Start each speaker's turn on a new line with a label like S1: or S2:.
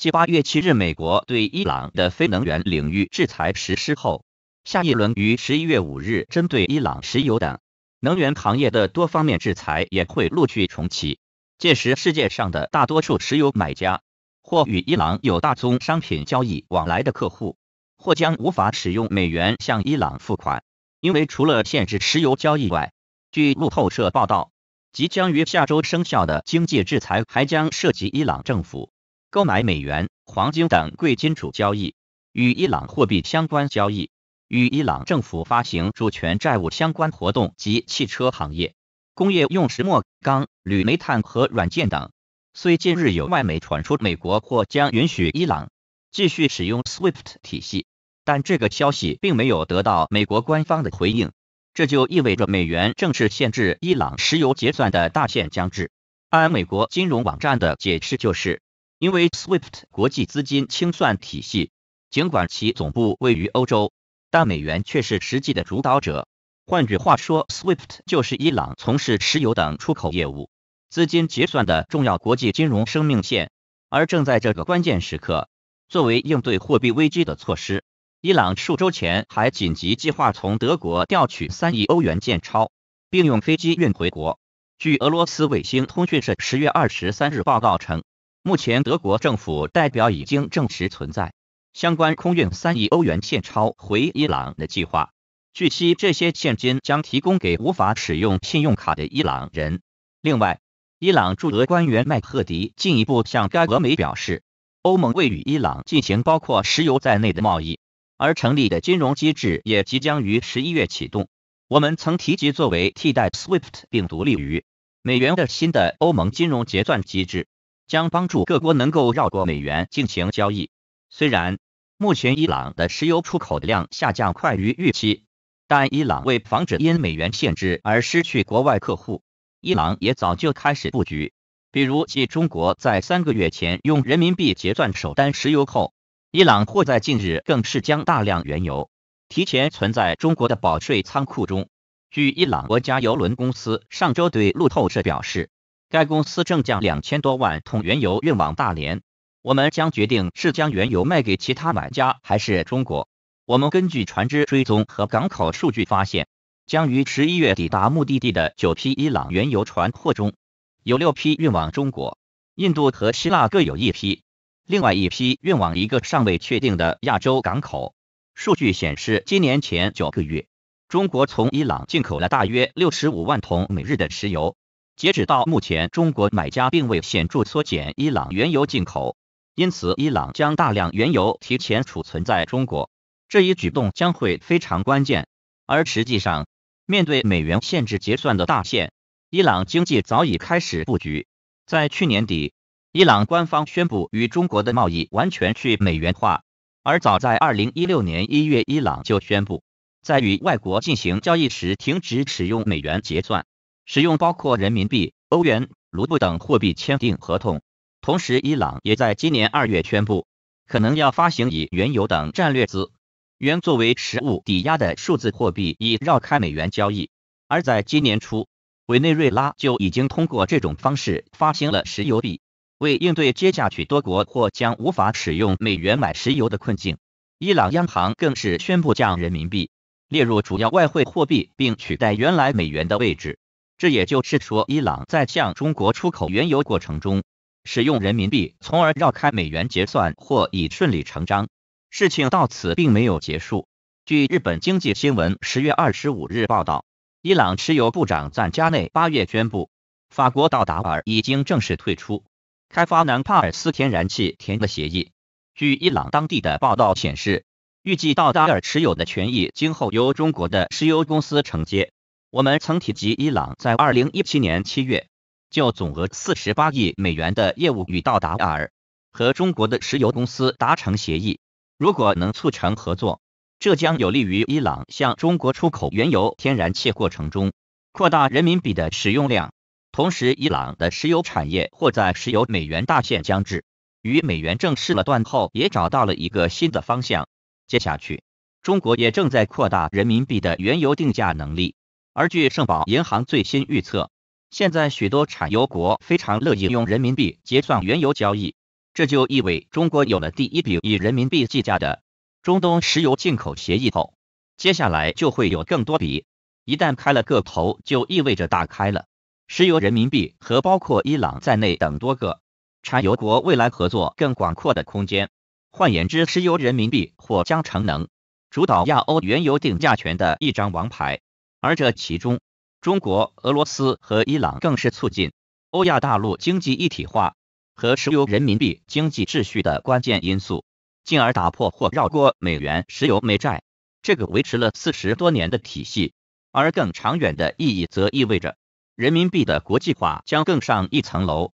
S1: 继八月七日美国对伊朗的非能源领域制裁实施后，下一轮于十一月五日针对伊朗石油等能源行业的多方面制裁也会陆续重启。届时，世界上的大多数石油买家或与伊朗有大宗商品交易往来的客户或将无法使用美元向伊朗付款，因为除了限制石油交易外，据路透社报道，即将于下周生效的经济制裁还将涉及伊朗政府。购买美元、黄金等贵金属交易，与伊朗货币相关交易，与伊朗政府发行主权债务相关活动及汽车行业、工业用石墨、钢、铝、煤炭和软件等。虽近日有外媒传出美国或将允许伊朗继续使用 SWIFT 体系，但这个消息并没有得到美国官方的回应。这就意味着美元正式限制伊朗石油结算的大限将至。按美国金融网站的解释，就是。因为 SWIFT 国际资金清算体系，尽管其总部位于欧洲，但美元却是实际的主导者。换句话说，SWIFT 就是伊朗从事石油等出口业务资金结算的重要国际金融生命线。而正在这个关键时刻，作为应对货币危机的措施，伊朗数周前还紧急计划从德国调取三亿欧元现钞，并用飞机运回国。据俄罗斯卫星通讯社十月二十三日报道称。目前，德国政府代表已经证实存在相关空运三亿欧元现钞回伊朗的计划。据悉，这些现金将提供给无法使用信用卡的伊朗人。另外，伊朗驻俄官员麦赫迪进一步向该俄媒表示，欧盟未与伊朗进行包括石油在内的贸易，而成立的金融机制也即将于十一月启动。我们曾提及作为替代 SWIFT 并独立于美元的新的欧盟金融结算机制。将帮助各国能够绕过美元进行交易。虽然目前伊朗的石油出口量下降快于预期，但伊朗为防止因美元限制而失去国外客户，伊朗也早就开始布局。比如，继中国在三个月前用人民币结算首单石油后，伊朗或在近日更是将大量原油提前存在中国的保税仓库中。据伊朗国家油轮公司上周对路透社表示。该公司正将两千多万桶原油运往大连。我们将决定是将原油卖给其他买家还是中国。我们根据船只追踪和港口数据发现，将于十一月抵达目的地的九批伊朗原油船货中，有六批运往中国、印度和希腊各有一批，另外一批运往一个尚未确定的亚洲港口。数据显示，今年前九个月，中国从伊朗进口了大约六十五万桶每日的石油。截止到目前，中国买家并未显著缩减伊朗原油进口，因此伊朗将大量原油提前储存在中国，这一举动将会非常关键。而实际上，面对美元限制结算的大限，伊朗经济早已开始布局。在去年底，伊朗官方宣布与中国的贸易完全去美元化，而早在二零一六年一月，伊朗就宣布在与外国进行交易时停止使用美元结算。使用包括人民币、欧元、卢布等货币签订合同，同时伊朗也在今年二月宣布，可能要发行以原油等战略资源作为实物抵押的数字货币，以绕开美元交易。而在今年初，委内瑞拉就已经通过这种方式发行了石油币。为应对接下去多国或将无法使用美元买石油的困境，伊朗央行更是宣布将人民币列入主要外汇货币，并取代原来美元的位置。这也就是说，伊朗在向中国出口原油过程中使用人民币，从而绕开美元结算，或已顺理成章。事情到此并没有结束。据日本经济新闻十月二十五日报道，伊朗石油部长赞加内八月宣布，法国道达尔已经正式退出开发南帕尔斯天然气田的协议。据伊朗当地的报道显示，预计道达尔持有的权益今后由中国的石油公司承接。我们曾提及，伊朗在二零一七年七月就总额四十八亿美元的业务与道达尔和中国的石油公司达成协议。如果能促成合作，这将有利于伊朗向中国出口原油、天然气过程中扩大人民币的使用量。同时，伊朗的石油产业或在石油美元大限将至与美元正式了断后，也找到了一个新的方向。接下去，中国也正在扩大人民币的原油定价能力。而据圣宝银行最新预测，现在许多产油国非常乐意用人民币结算原油交易，这就意味中国有了第一笔以人民币计价的中东石油进口协议后，接下来就会有更多笔。一旦开了个头，就意味着打开了石油人民币和包括伊朗在内等多个产油国未来合作更广阔的空间。换言之，石油人民币或将成能主导亚欧原油定价权的一张王牌。而这其中，中国、俄罗斯和伊朗更是促进欧亚大陆经济一体化和石油人民币经济秩序的关键因素，进而打破或绕过美元、石油、美债这个维持了四十多年的体系。而更长远的意义，则意味着人民币的国际化将更上一层楼。